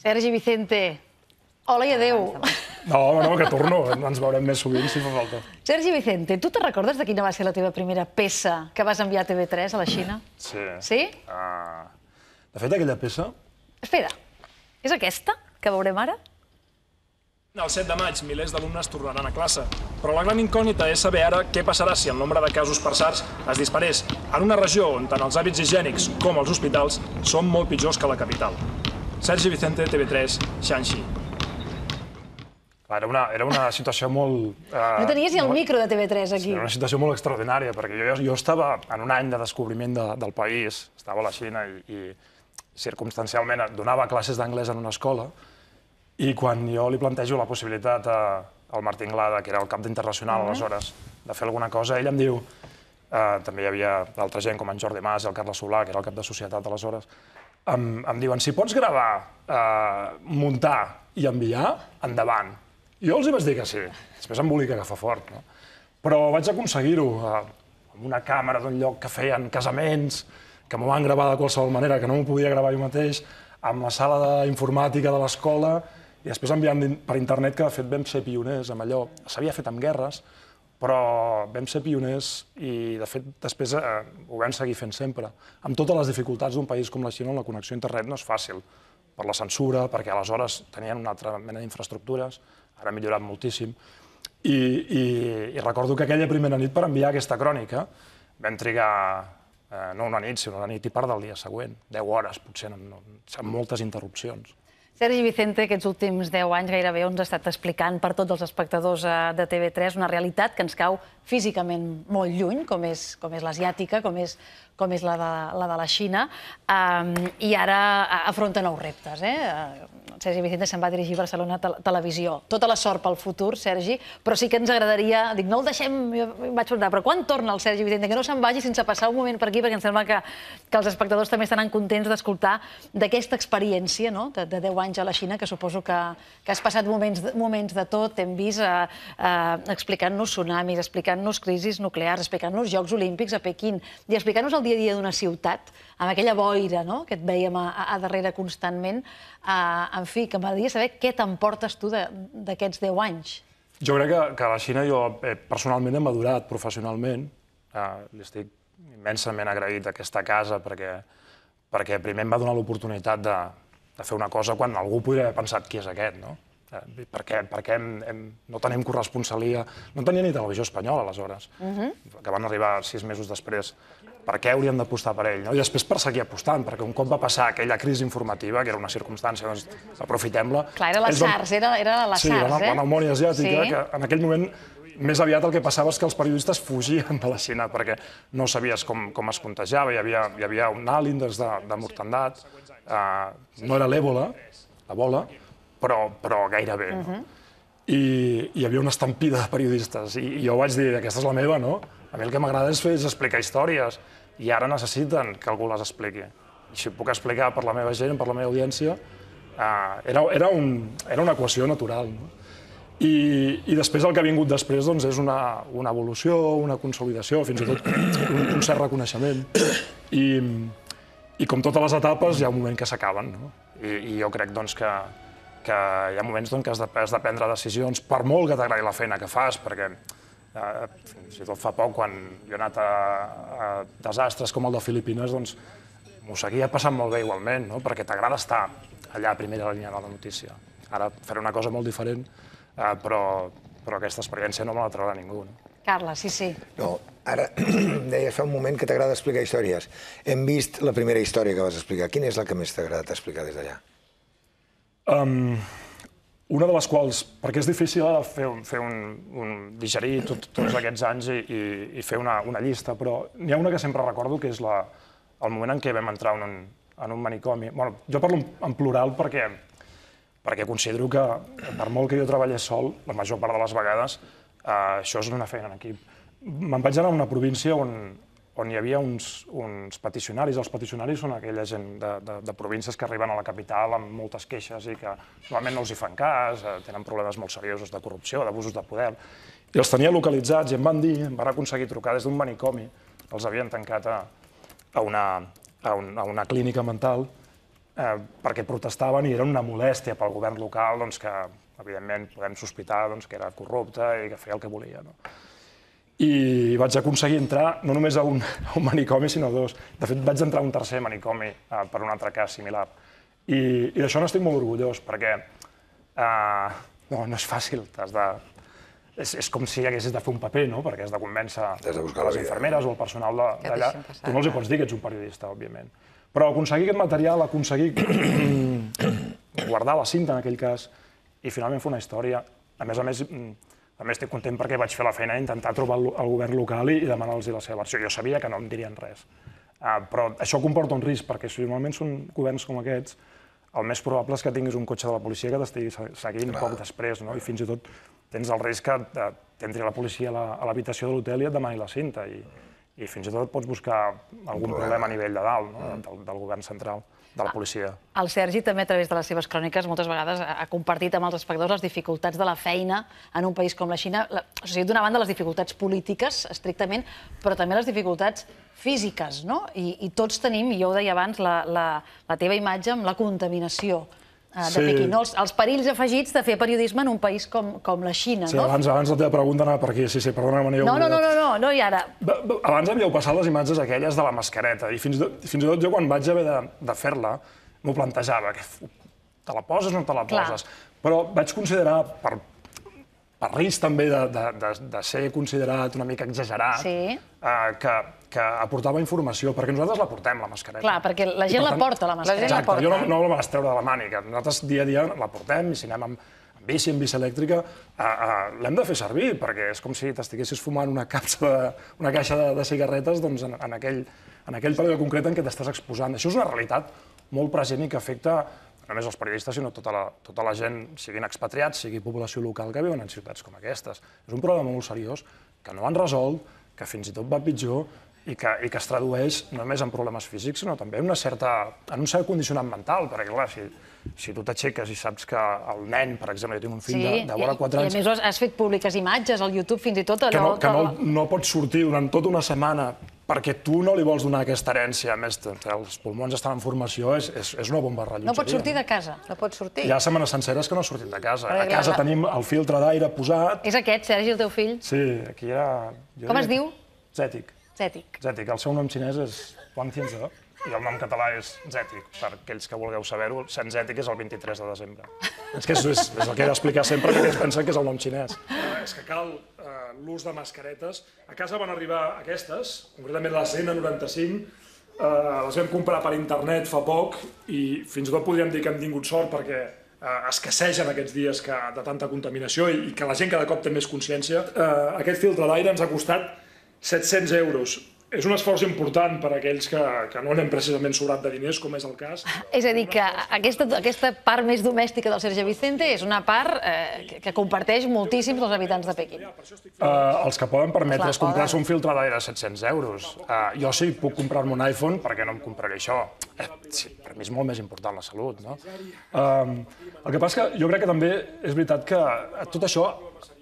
Sergi Vicente, hola i adeu. No, no, no, que torno. Ens veurem més sovint, si fa falta. Sergi Vicente, tu te recordes de quina va ser la teva primera peça que vas enviar a TV3 a la Xina? Sí. Sí? Ah, de fet, aquella peça... Espera, és aquesta que veurem ara? El 7 de maig, milers d'alumnes tornaran a classe. Però la gran incògnita és saber ara què passarà si el nombre de casos per SARS es disparés en una regió on tant els hàbits higiènics com els hospitals són molt pitjors que la capital. Sergi Vicente, TV3, Shanxi. Era una, era una situació molt... Eh, no tenies ni el molt, micro de TV3 aquí. Era una situació molt extraordinària, perquè jo, jo estava en un any de descobriment de, del país, estava a la Xina i, i circumstancialment donava classes d'anglès en una escola, i quan jo li plantejo la possibilitat a, eh, al Martín Glada, que era el cap d'internacional uh mm-hmm. -huh. aleshores, de fer alguna cosa, ell em diu... Eh, també hi havia altra gent com en Jordi Mas i el Carles Solà, que era el cap de societat aleshores, em, em diuen, si pots gravar, eh, muntar i enviar, endavant. Jo els hi vaig dir que sí. Després em volia agafar fort, no? Però vaig aconseguir-ho eh, amb una càmera d'un lloc que feien casaments, que m'ho van gravar de qualsevol manera, que no m'ho podia gravar jo mateix, amb la sala d'informàtica de l'escola, i després enviant per internet, que de fet vam ser pioners amb allò. S'havia fet amb guerres, però vam ser pioners i, de fet, després eh, ho vam seguir fent sempre. Amb totes les dificultats d'un país com la Xina la connexió a internet no és fàcil, per la censura, perquè aleshores tenien una altra mena d'infraestructures, ara ha millorat moltíssim, i, i, i recordo que aquella primera nit per enviar aquesta crònica vam trigar eh, no una nit, sinó una nit i part del dia següent, 10 hores, potser, amb, amb moltes interrupcions. Sergi Vicente, aquests últims 10 anys gairebé ens ha estat explicant per tots els espectadors eh, de TV3 una realitat que ens cau físicament molt lluny, com és, com és l'asiàtica, com és com és la de la, de la Xina, ehm, i ara afronta nous reptes. Eh? eh? Sergi Vicente se'n va dirigir a Barcelona Televisió. Tota la sort pel futur, Sergi, però sí que ens agradaria... Dic, no el deixem, jo em vaig preguntar, però quan torna el Sergi Vicente? Que no se'n vagi sense passar un moment per aquí, perquè em sembla que, que els espectadors també estaran contents d'escoltar d'aquesta experiència no? de, 10 anys a la Xina, que suposo que, que has passat moments, moments de tot, hem vist eh, eh explicant-nos tsunamis, explicant-nos crisis nuclears, explicant-nos Jocs Olímpics a Pequín i explicant-nos el dia a dia d'una ciutat, amb aquella boira no? que et veiem a, a darrere constantment, uh, en fi, que m'agradaria saber què t'emportes tu d'aquests 10 anys. Jo crec que, que a la Xina jo eh, personalment he madurat professionalment. Eh, li estic immensament agraït a aquesta casa perquè, perquè primer em va donar l'oportunitat de, de fer una cosa quan algú podria haver pensat qui és aquest, no? Eh, perquè, perquè hem, hem, no tenim corresponsalia... No tenia ni televisió espanyola, aleshores, uh mhm. -huh. que van arribar sis mesos després. Per què hauríem d'apostar per ell? No? I després per seguir apostant, perquè un cop va passar aquella crisi informativa, que era una circumstància, doncs aprofitem-la... Clar, era la SARS, van... era, era la sí, SARS, eh? Sí, la pneumònia asiàtica, sí. que en aquell moment més aviat el que passava és que els periodistes fugien de la Xina perquè no sabies com, com es contagiava, hi havia, hi havia un alt índex de, de mortandat, eh, no era l'èbola, la bola, però, però gairebé. No? Uh mhm. -huh. I hi havia una estampida de periodistes i, i jo vaig dir, aquesta és la meva, no? A mi el que m'agrada és, és explicar històries i ara necessiten que algú les expliqui. I si ho puc explicar per la meva gent, per la meva audiència, eh, era, era, un, era una equació natural. No? I, I després el que ha vingut després doncs, és una, una evolució, una consolidació, fins i tot un, un cert reconeixement. I, I com totes les etapes, hi ha un moment que s'acaben. No? I, I jo crec doncs, que, que hi ha moments doncs, que has de, has de prendre decisions, per molt que t'agradi la feina que fas, perquè eh, fins i tot fa poc, quan jo he anat a, a desastres com el de Filipines, doncs m'ho seguia passant molt bé igualment, no? perquè t'agrada estar allà a primera línia de la notícia. Ara faré una cosa molt diferent, eh, però, però aquesta experiència no me la traurà ningú. No? Carla, sí, sí. No, ara deies fa un moment que t'agrada explicar històries. Hem vist la primera història que vas explicar. Quina és la que més t'ha agradat explicar des d'allà? Um, una de les quals, perquè és difícil fer, un, fer un, un, digerir tot, tots aquests anys i, i, i fer una, una llista, però n'hi ha una que sempre recordo, que és la, el moment en què vam entrar en un, en un manicomi. Bueno, jo parlo en plural perquè, perquè considero que, per molt que jo treballés sol, la major part de les vegades, eh, això és una feina en equip. Me'n vaig anar a una província on, on hi havia uns, uns peticionaris. Els peticionaris són aquella gent de, de, de províncies que arriben a la capital amb moltes queixes i que normalment no els hi fan cas, eh, tenen problemes molt seriosos de corrupció, d'abusos de poder. I els tenia localitzats i em van dir, em van aconseguir trucar des d'un manicomi, els havien tancat a, a, una, a, un, a una clínica mental eh, perquè protestaven i era una molèstia pel govern local doncs, que, evidentment, podem sospitar doncs, que era corrupte i que feia el que volia. No? i vaig aconseguir entrar no només a un, a un manicomi, sinó a dos. De fet, vaig entrar a un tercer manicomi eh, per un altre cas similar. I, i d'això n'estic molt orgullós, perquè eh, no, no és fàcil, de... És, és com si haguessis de fer un paper, no? perquè has de convèncer has de les vida, infermeres o el personal d'allà. Tu no els hi pots dir que ets un periodista, òbviament. Però aconseguir aquest material, aconseguir guardar la cinta en aquell cas i finalment fer una història, a més a més, mm, també estic content perquè vaig fer la feina d'intentar trobar el, govern local i, demanar-los la seva versió. Jo sabia que no em dirien res. Ah, però això comporta un risc, perquè si normalment són governs com aquests, el més probable és que tinguis un cotxe de la policia que t'estigui seguint poc després, no? I fins i tot tens el risc que eh, t'entri la policia a l'habitació de l'hotel i et demani la cinta. I, i fins i tot pots buscar algun problema, a nivell de dalt, no? del, del govern central de la ah, policia. El Sergi també, a través de les seves cròniques, moltes vegades ha compartit amb els espectadors les dificultats de la feina en un país com la Xina. o sigui, d'una banda, les dificultats polítiques, estrictament, però també les dificultats físiques, no? I, i tots tenim, i jo ho deia abans, la, la, la teva imatge amb la contaminació. Ah, de sí. Pequín, no? els, els perills afegits de fer periodisme en un país com, com la Xina. Sí, no? abans, abans la teva pregunta anava per aquí, sí, sí, perdona, Maria. No, no, no, no, no, no, i ara... Abans havíeu passat les imatges aquelles de la mascareta, i fins, fins i tot jo quan vaig haver de, de fer-la m'ho plantejava, que te la poses o no te la poses? Clar. Però vaig considerar, per per risc també de, de, de, de ser considerat una mica exagerat, sí. eh, que, que aportava informació, perquè nosaltres la portem, la mascareta. Clar, perquè la gent per tant, la porta, la mascareta. La gent Exacte, la porta. jo no, no la vaig treure de la màniga. Nosaltres dia a dia la portem i si anem amb, amb bici, amb bici elèctrica, uh, uh, l'hem de fer servir, perquè és com si t'estiguessis fumant una, capsa de, una caixa de, de cigarretes doncs, en, en, aquell, en aquell període concret en què t'estàs exposant. Això és una realitat molt present i que afecta no només els periodistes, sinó tota la, tota la gent, siguin expatriats, sigui població local que viuen en ciutats com aquestes. És un problema molt seriós que no han resolt, que fins i tot va pitjor, i que, i que es tradueix no només en problemes físics, sinó també en, una certa, en un cert condicionant mental, perquè clar, si, si tu t'aixeques i saps que el nen, per exemple, jo tinc un fill sí, de de vora 4 anys... I a més has fet públiques imatges al YouTube, fins i tot... Allò, que no, que no, no pot sortir durant tota una setmana perquè tu no li vols donar aquesta herència. A més, els pulmons estan en formació, és, és, és una bomba rellotgeria. No pots sortir de casa, no pots sortir. Hi ha setmanes senceres que no sortim de casa. Perquè, a casa la... tenim el filtre d'aire posat... És aquest, Sergi, el teu fill? Sí, aquí hi ha... Jo Com diré... es diu? Zètic. Zètic. Zètic. El seu nom xinès és Wang Tianzhe. I el nom català és Zètic, per aquells que vulgueu saber-ho, Sant Zètic és el 23 de desembre. És que és, és, és el que he d'explicar sempre, perquè ells pensen que és el nom xinès. Eh, és que cal eh, l'ús de mascaretes. A casa van arribar aquestes, concretament la N95, eh, les vam comprar per internet fa poc i fins i tot podríem dir que hem tingut sort perquè eh, escassegen aquests dies que, de tanta contaminació i, i que la gent cada cop té més consciència. Eh, aquest filtre d'aire ens ha costat 700 euros és un esforç important per a aquells que, que no anem precisament sobrat de diners, com és el cas. És a dir, que aquesta, aquesta part més domèstica del Sergi Vicente és una part eh, que, que comparteix moltíssims els habitants de Pequín. Uh, els que poden permetre's comprar-se un filtre d'aire de 700 euros. Uh, jo sí puc comprar-me un iPhone, perquè no em compraré això? Eh, sí, per mi és molt més important la salut, no? Um, el que passa que jo crec que també és veritat que tot això,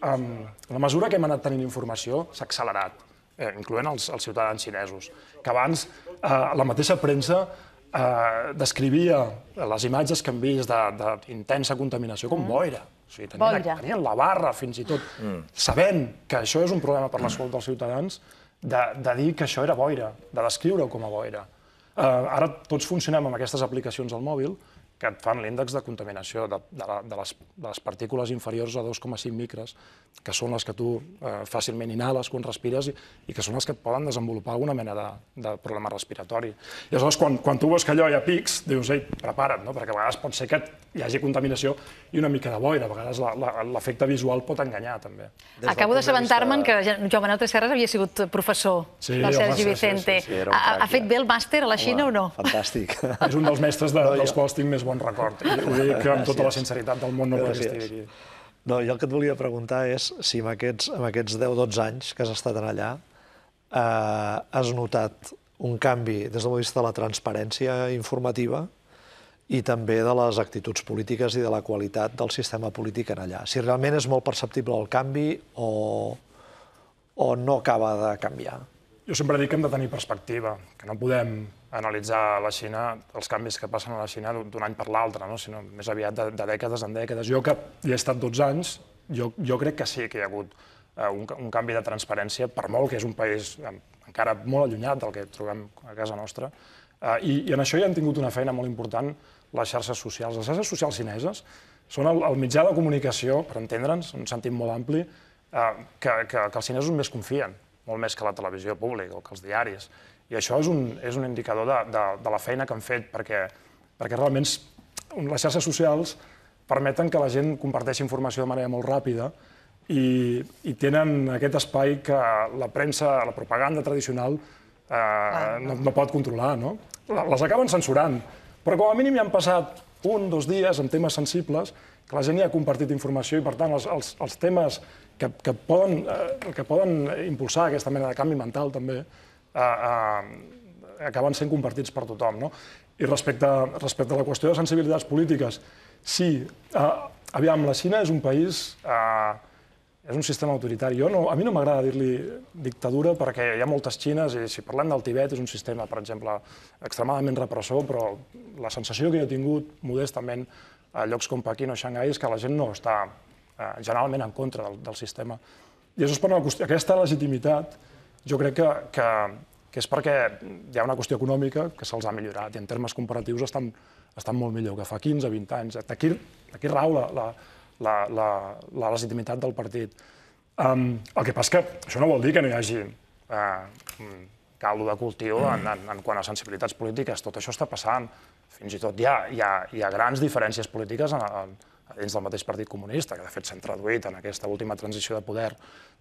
um, a la mesura que hem anat tenint informació, s'ha accelerat Eh, incloent els, els ciutadans xinesos, que abans eh, la mateixa premsa eh, descrivia les imatges que hem vist d'intensa contaminació com mm. boira. O sigui, tenien, tenien la barra, fins i tot, mm. sabent que això és un problema per la salut dels ciutadans, de, de dir que això era boira, de descriure-ho com a boira. Eh, ara tots funcionem amb aquestes aplicacions al mòbil, que et fan l'índex de contaminació de, de, la, de, les, de les partícules inferiors a 2,5 micres, que són les que tu eh, fàcilment inhales quan respires i, i que són les que et poden desenvolupar alguna mena de, de problema respiratori. I aleshores, quan, quan tu veus que allò hi ha pics, dius, ei, prepara't, no? perquè a vegades pot ser que hi hagi contaminació i una mica de boira, a vegades l'efecte visual pot enganyar, també. Des Acabo d'assabentar-me'n de vista... que Joan Manuel Tresserres havia sigut professor sí, del Sergi Vicente. Sí, sí, sí, sí, ha, ha fet bé el màster a la Xina home, o no? Fantàstic. És un dels mestres de, dels quals tinc més bon record. Ho dic amb tota la sinceritat del món, no Gràcies. perquè estigui aquí. No, jo el que et volia preguntar és si amb aquests, amb aquests 10-12 anys que has estat allà eh, has notat un canvi des del punt de vista de la transparència informativa i també de les actituds polítiques i de la qualitat del sistema polític en allà. Si realment és molt perceptible el canvi o, o no acaba de canviar. Jo sempre dic que hem de tenir perspectiva, que no podem analitzar la Xina, els canvis que passen a la Xina d'un any per l'altre, no? sinó més aviat de, de dècades en dècades. Jo que hi he estat 12 anys, jo, jo crec que sí que hi ha hagut eh, un, un canvi de transparència, per molt que és un país encara molt allunyat del que trobem a casa nostra, eh, i, i en això ja han tingut una feina molt important les xarxes socials. Les xarxes socials xineses són el, el mitjà de comunicació, per entendre'ns, en un sentit molt ampli, eh, que, que, que els xinesos més confien, molt més que la televisió pública o que els diaris. I això és un, és un indicador de, de, de la feina que han fet, perquè, perquè realment les xarxes socials permeten que la gent comparteixi informació de manera molt ràpida i, i tenen aquest espai que la premsa, la propaganda tradicional, eh, no, no pot controlar. No? Les acaben censurant, però com a mínim hi han passat un, dos dies amb temes sensibles, que la gent ja ha compartit informació i, per tant, els, els, els temes que, que, poden, eh, que poden impulsar aquesta mena de canvi mental també, eh, acaben sent compartits per tothom. No? I respecte, respecte a la qüestió de sensibilitats polítiques, sí, eh, aviam, la Xina és un país... Eh, és un sistema autoritari. Jo no, a mi no m'agrada dir-li dictadura perquè hi ha moltes xines i si parlem del Tibet és un sistema, per exemple, extremadament repressor, però la sensació que jo he tingut modestament a llocs com Pequín o Xangai és que la gent no està eh, generalment en contra del, del sistema. I això és per una qüestió, aquesta legitimitat jo crec que, que, que és perquè hi ha una qüestió econòmica que se'ls ha millorat i en termes comparatius estan, estan molt millor que fa 15 20 anys. Aquí, aquí rau la, la, la, la, la legitimitat del partit. Um, el que passa que això no vol dir que no hi hagi uh, eh, caldo de cultiu en, en, en quant a sensibilitats polítiques. Tot això està passant. Fins i tot hi ha, hi ha, hi ha grans diferències polítiques en, en, dins del mateix Partit Comunista, que de fet s'han traduït en aquesta última transició de poder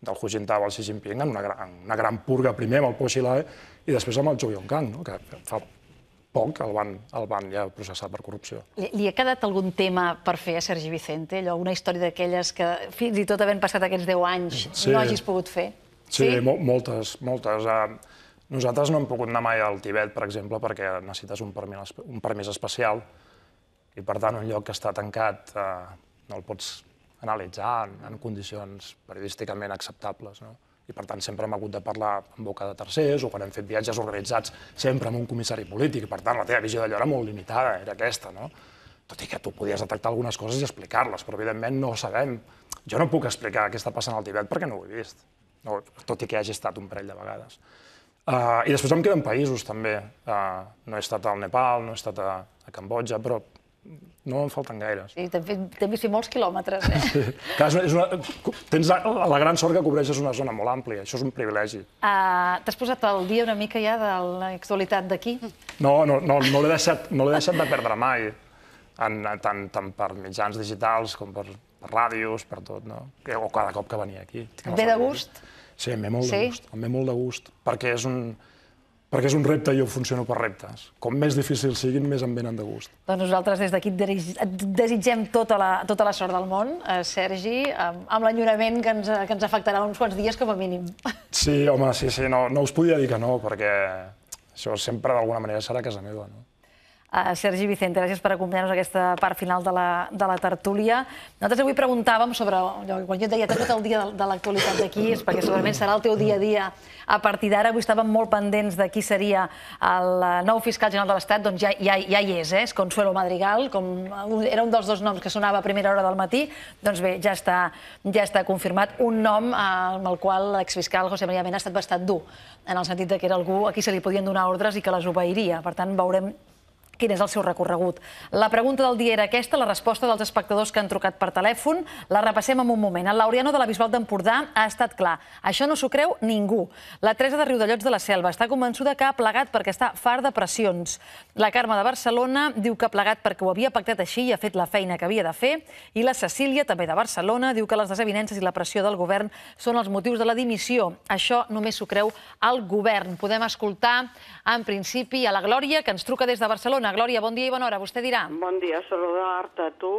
del Hu Jintao al Xi Jinping en una, gran, en una gran purga primer amb el Po Xilai i després amb el Zhou Yongkang, no? que fa poc el van, el van ja processar per corrupció. Li, li ha quedat algun tema per fer a Sergi Vicente? Allò, una història d'aquelles que fins i tot havent passat aquests 10 anys sí. no hagis pogut fer? Sí, sí? Mo moltes, moltes. Eh, nosaltres no hem pogut anar mai al Tibet, per exemple, perquè necessites un permís, un permís especial i, per tant, un lloc que està tancat eh, no el pots analitzar en, en condicions periodísticament acceptables. No? I, per tant, sempre hem hagut de parlar en boca de tercers o quan hem fet viatges organitzats sempre amb un comissari polític. I, per tant, la teva visió d'allò era molt limitada, era aquesta. No? Tot i que tu podies detectar algunes coses i explicar-les, però, evidentment, no ho sabem. Jo no puc explicar què està passant al Tibet perquè no ho he vist, no, tot i que hagi estat un parell de vegades. Uh, I després em queden països, també. Uh, no he estat al Nepal, no he estat a, a Cambodja, però no en falten gaires. I t'hem fet t'hem molts quilòmetres, eh? Sí. Clar, és una, és una, tens la, la gran sort que cobreixes una zona molt àmplia, això és un privilegi. Uh, T'has posat al dia una mica ja de l'actualitat d'aquí? No, no, no, no l'he deixat, no deixat de perdre mai, en, tant, tant per mitjans digitals com per, per ràdios, per tot, no? O cada cop que venia aquí. Et ve de gust? Sí, em ve molt sí? de gust, em ve molt de gust, perquè és un perquè és un repte i jo funciono per reptes. Com més difícils siguin, més em venen de gust. Doncs nosaltres des d'aquí et desitgem tota la, tota la sort del món, eh, Sergi, amb, amb l'enyorament que, ens, que ens afectarà uns quants dies, com a mínim. Sí, home, sí, sí, no, no us podia dir que no, perquè això sempre d'alguna manera serà casa meva, no? Eh, Sergi Vicente, gràcies per acompanyar-nos a aquesta part final de la, de la tertúlia. Nosaltres avui preguntàvem sobre, quan jo et deia tot el dia de, l'actualitat d'aquí, és perquè segurament serà el teu dia a dia a partir d'ara. Avui estàvem molt pendents de qui seria el eh, nou fiscal general de l'Estat, doncs ja, ja, ja hi és, eh? és Consuelo Madrigal, com eh, era un dels dos noms que sonava a primera hora del matí, doncs bé, ja està, ja està confirmat un nom amb el qual l'exfiscal José María Mena ha estat bastant dur, en el sentit que era algú a qui se li podien donar ordres i que les obeiria. Per tant, veurem Quin és el seu recorregut? La pregunta del dia era aquesta, la resposta dels espectadors que han trucat per telèfon. La repassem en un moment. El Laureano de la Bisbal d'Empordà ha estat clar. Això no s'ho creu ningú. La Teresa de Riudellots de la Selva està convençuda que ha plegat perquè està far de pressions. La Carme de Barcelona diu que ha plegat perquè ho havia pactat així i ha fet la feina que havia de fer. I la Cecília, també de Barcelona, diu que les desavinences i la pressió del govern són els motius de la dimissió. Això només s'ho creu el govern. Podem escoltar, en principi, a la Glòria, que ens truca des de Barcelona. Barcelona. Glòria, bon dia i bona hora, vostè dirà. Bon dia, saludar-te a tu,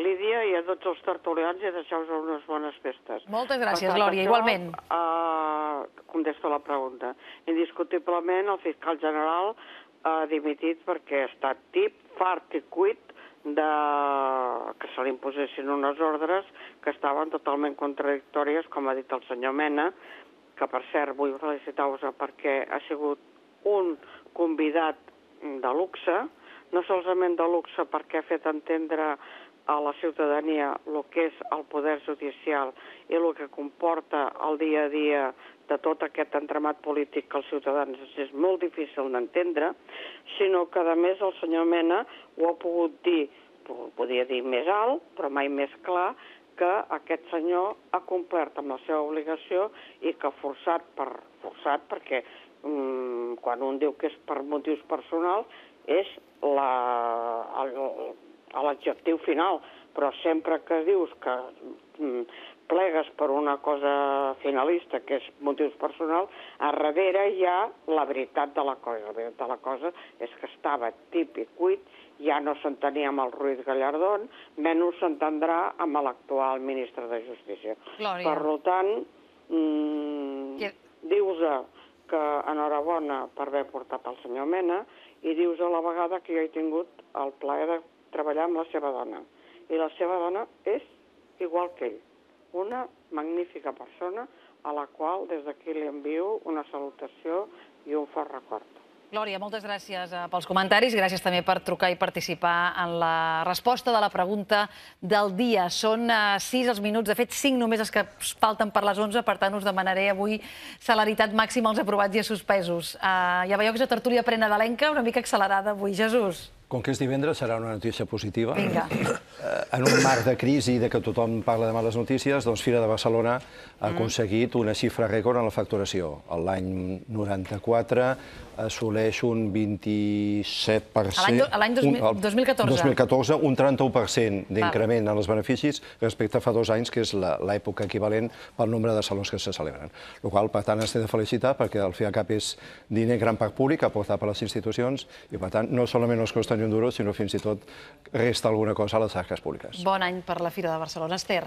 Lídia, i a tots els tertulians i deixar-vos unes bones festes. Moltes gràcies, Glòria, igualment. Eh, contesto la pregunta. Indiscutiblement, el fiscal general ha dimitit perquè ha estat tip, fart i cuit de que se li imposessin unes ordres que estaven totalment contradictòries, com ha dit el senyor Mena, que per cert vull felicitar-vos perquè ha sigut un convidat de luxe, no solament de luxe perquè ha fet entendre a la ciutadania el que és el poder judicial i el que comporta el dia a dia de tot aquest entramat polític que els ciutadans és molt difícil d'entendre, sinó que, a més, el senyor Mena ho ha pogut dir, podia dir més alt, però mai més clar, que aquest senyor ha complert amb la seva obligació i que forçat per forçat, perquè mm, quan un diu que és per motius personals, és l'adjectiu la, final, però sempre que dius que mm, plegues per una cosa finalista, que és motius personals, a darrere hi ha la veritat de la cosa. La veritat de la cosa és que estava típic cuit, ja no s'entenia amb el Ruiz Gallardón, menys s'entendrà amb l'actual ministre de Justícia. Glòria. Per tant, mm, que... dius que enhorabona per haver portat el senyor Mena i dius a la vegada que jo he tingut el plaer de treballar amb la seva dona. I la seva dona és igual que ell, una magnífica persona a la qual des d'aquí li envio una salutació i un fort record. Glòria, moltes gràcies eh, pels comentaris, gràcies també per trucar i participar en la resposta de la pregunta del dia. Són 6 eh, els minuts, de fet 5 només els que falten per les 11, per tant us demanaré avui celeritat màxima als aprovats i a suspesos. Eh, ja veieu que és la tertúlia prenadalenca, una mica accelerada avui. Jesús com que és divendres, serà una notícia positiva. Vinga. Eh, en un marc de crisi de que tothom parla de males notícies, doncs Fira de Barcelona ha mm. aconseguit una xifra rècord en la facturació. L'any 94 assoleix un 27%... L'any 2014. 2014, un 31% d'increment en els beneficis respecte a fa dos anys, que és l'època equivalent pel nombre de salons que se celebren. El qual, per tant, ens té de felicitar perquè el FIACAP és diner gran part públic aportat per les institucions i, per tant, no solament els costa milions d'euros, sinó fins i tot resta alguna cosa a les tasques públiques. Bon any per la Fira de Barcelona. Esther.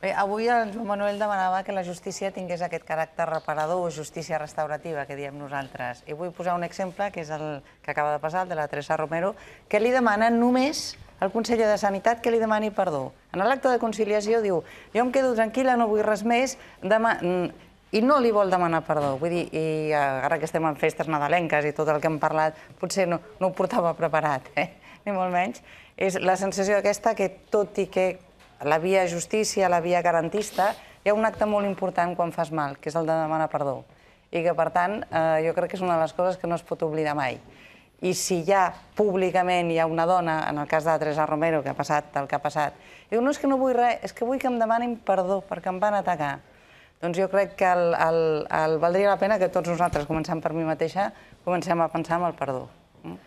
Bé, avui el Joan Manuel demanava que la justícia tingués aquest caràcter reparador o justícia restaurativa, que diem nosaltres. I vull posar un exemple, que és el que acaba de passar, el de la Teresa Romero, que li demana només al conseller de Sanitat que li demani perdó. En l'acte de conciliació diu, jo em quedo tranquil·la, no vull res més, demà... Mm, i no li vol demanar perdó. Vull dir, i eh, ara que estem en festes nadalenques i tot el que hem parlat, potser no, no ho portava preparat, eh? ni molt menys, és la sensació aquesta que tot i que la via justícia, la via garantista, hi ha un acte molt important quan fas mal, que és el de demanar perdó. I que, per tant, eh, jo crec que és una de les coses que no es pot oblidar mai. I si ja públicament hi ha una dona, en el cas de Teresa Romero, que ha passat el que ha passat, diu, no, és que no vull res, és que vull que em demanin perdó perquè em van atacar doncs jo crec que el, el, el valdria la pena que tots nosaltres, començant per mi mateixa, comencem a pensar en el perdó. Mm.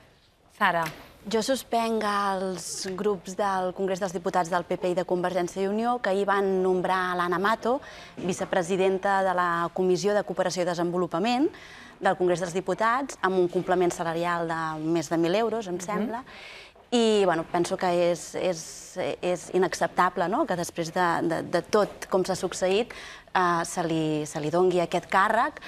Sara. Jo suspenc els grups del Congrés dels Diputats del PP i de Convergència i Unió, que ahir van nombrar l'Anna Mato, vicepresidenta de la Comissió de Cooperació i Desenvolupament del Congrés dels Diputats, amb un complement salarial de més de 1.000 euros, em sembla, mhm. I bueno, penso que és, és, és inacceptable no? que després de, de, de tot com s'ha succeït Eh, se, li, se li dongui aquest càrrec,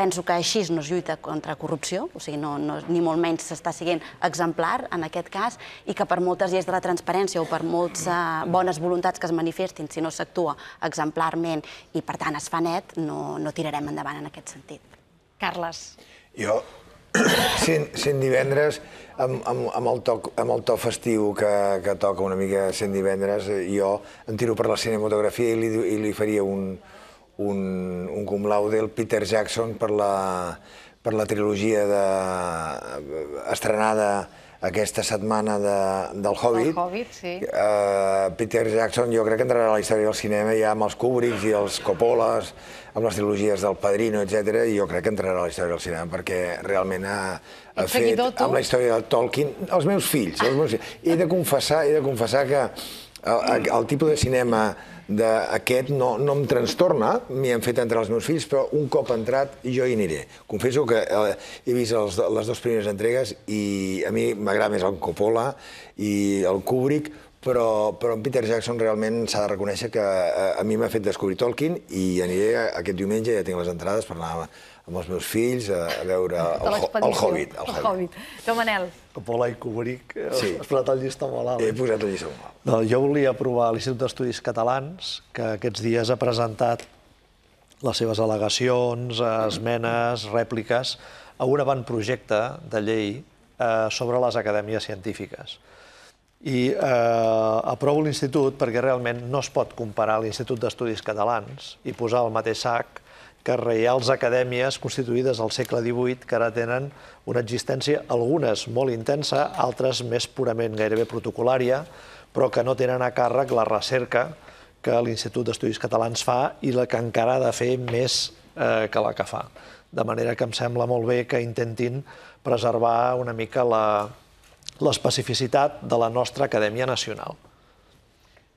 penso que així no es lluita contra corrupció, o sigui, no, no, ni molt menys s'està sent exemplar en aquest cas, i que per moltes lleis de la transparència o per moltes eh, bones voluntats que es manifestin, si no s'actua exemplarment i per tant es fa net, no, no tirarem endavant en aquest sentit. Carles. Jo, sent, sent divendres, amb, amb, amb, el to, amb el to festiu que, que toca una mica sent divendres, eh, jo em tiro per la cinematografia i li, i li faria un, un, un cum laude del Peter Jackson per la, per la trilogia de, estrenada aquesta setmana de, del Hobbit. El Hobbit, sí. Uh, Peter Jackson jo crec que entrarà a la història del cinema ja amb els Kubricks i els Coppoles, amb les trilogies del Padrino, etc. i jo crec que entrarà a la història del cinema perquè realment ha, ha fet seguidor, amb la història del Tolkien els meus fills. Els meus fills. He de confessar, he de confessar que el, el tipus de cinema d'aquest no, no em trastorna, m'hi han fet entrar els meus fills, però un cop entrat jo hi aniré. Confesso que eh, he vist els, les dues primeres entregues i a mi m'agrada més el Coppola i el Kubrick, però, però en Peter Jackson realment s'ha de reconèixer que eh, a, mi m'ha fet descobrir Tolkien i aniré aquest diumenge, ja tinc les entrades per anar amb els meus fills a, veure tota el, Hobbit. El, el Hobbit. Joan Manel. Polai Kubrick, has posat el eh, llista molt alt. He posat el llista molt alt. No, jo volia provar l'Institut d'Estudis Catalans, que aquests dies ha presentat les seves al·legacions, esmenes, rèpliques, a un avantprojecte de llei eh, sobre les acadèmies científiques i eh, aprovo l'institut perquè realment no es pot comparar l'Institut d'Estudis Catalans i posar al mateix sac que reials acadèmies constituïdes al segle XVIII que ara tenen una existència, algunes molt intensa, altres més purament gairebé protocolària, però que no tenen a càrrec la recerca que l'Institut d'Estudis Catalans fa i la que encara ha de fer més eh, que la que fa. De manera que em sembla molt bé que intentin preservar una mica la, l'especificitat de la nostra Acadèmia Nacional.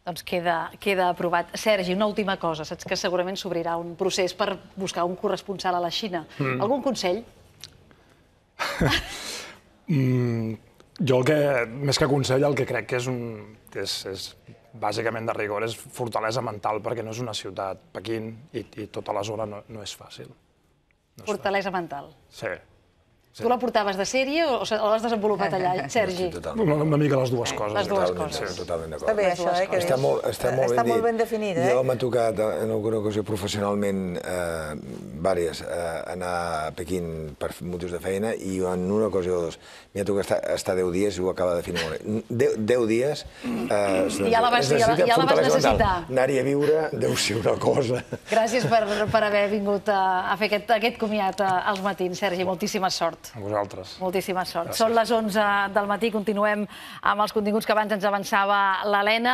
Doncs queda, queda aprovat. Sergi, una última cosa. Saps que segurament s'obrirà un procés per buscar un corresponsal a la Xina. Mm. Algun consell? mm, jo el que, més que consell, el que crec que és, un, és, és bàsicament de rigor és fortalesa mental, perquè no és una ciutat, Pequín, i, i tota la zona no, no és fàcil. No és fortalesa fàcil. mental. Sí. Tu la portaves de sèrie o, l'has desenvolupat allà, Sergi? una, una mica les dues eh, coses. Les dues totalment, coses. Sí, totalment d'acord. Està bé, això, eh? està molt, està molt, està ben, molt ben definit, eh? Jo m'ha tocat en alguna ocasió professionalment, eh, vàries, eh, anar a Pequín per motius de feina i en una ocasió o dos m'hi ha tocat estar, 10 dies i ho acaba de definir molt bé. 10 dies... Eh, ja la vas, ja la, vas necessitar. Anar-hi a viure deu ser una cosa. Gràcies per, per haver vingut a, a fer aquest, aquest comiat eh, als matins, Sergi. Moltíssima sort. A vosaltres. Moltíssima sort. Gràcies. Són les 11 del matí, continuem amb els continguts que abans ens avançava l'Helena,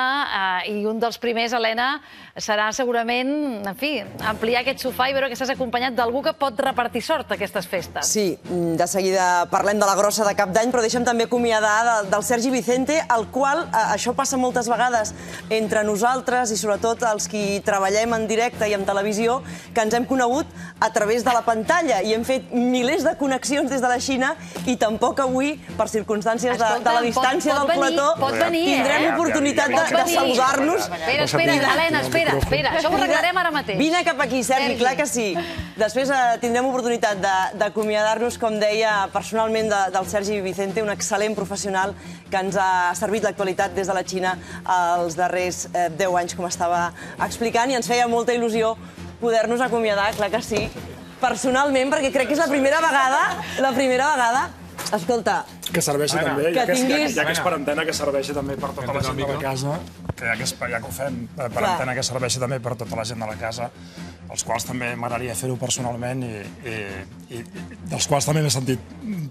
eh, i un dels primers, Helena, serà segurament, en fi, ampliar aquest sofà i veure que estàs acompanyat d'algú que pot repartir sort a aquestes festes. Sí, de seguida parlem de la grossa de cap d'any, però deixem també acomiadar del, del Sergi Vicente, el qual, eh, això passa moltes vegades entre nosaltres i sobretot els qui treballem en directe i en televisió, que ens hem conegut a través de la pantalla i hem fet milers de connexions des des de la Xina i tampoc avui, per circumstàncies de, de la distància pot, pot del plató, pot venir, tindrem eh? oportunitat de, de saludar-nos. Espera, espera, Helena, espera, espera. Això ho arreglarem ara mateix. Vine cap aquí, Sergi, clar que sí. Després eh, tindrem oportunitat d'acomiadar-nos, com deia personalment de, del Sergi Vicente, un excel·lent professional que ens ha servit l'actualitat des de la Xina els darrers eh, 10 anys, com estava explicant, i ens feia molta il·lusió poder-nos acomiadar, clar que sí, personalment, perquè crec que és la primera vegada, la primera vegada... Escolta, que serveixi Ara, també, ja que, tinguis... ja, tota ja que és per eh, antena, que serveixi també per tota la gent de la casa, que ja que, és, ja que ho fem per Clar. antena, que serveixi també per tota la gent de la casa, els quals també m'agradaria fer-ho personalment i, i i, dels quals també m'he sentit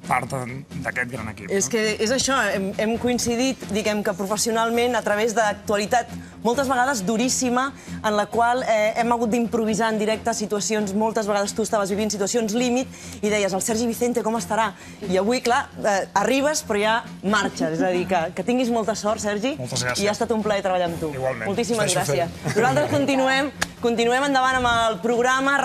part d'aquest gran equip. És que és això, hem, hem coincidit, diguem que professionalment, a través d'actualitat moltes vegades duríssima, en la qual eh, hem hagut d'improvisar en directe situacions, moltes vegades tu estaves vivint situacions límit, i deies, el Sergi Vicente com estarà? I avui, clar, eh, arribes però ja marxes, és a dir, que, que tinguis molta sort, Sergi, moltes gràcies. i ha estat un plaer treballar amb tu. Igualment. Moltíssimes gràcies. Nosaltres continuem, continuem endavant amb el programa.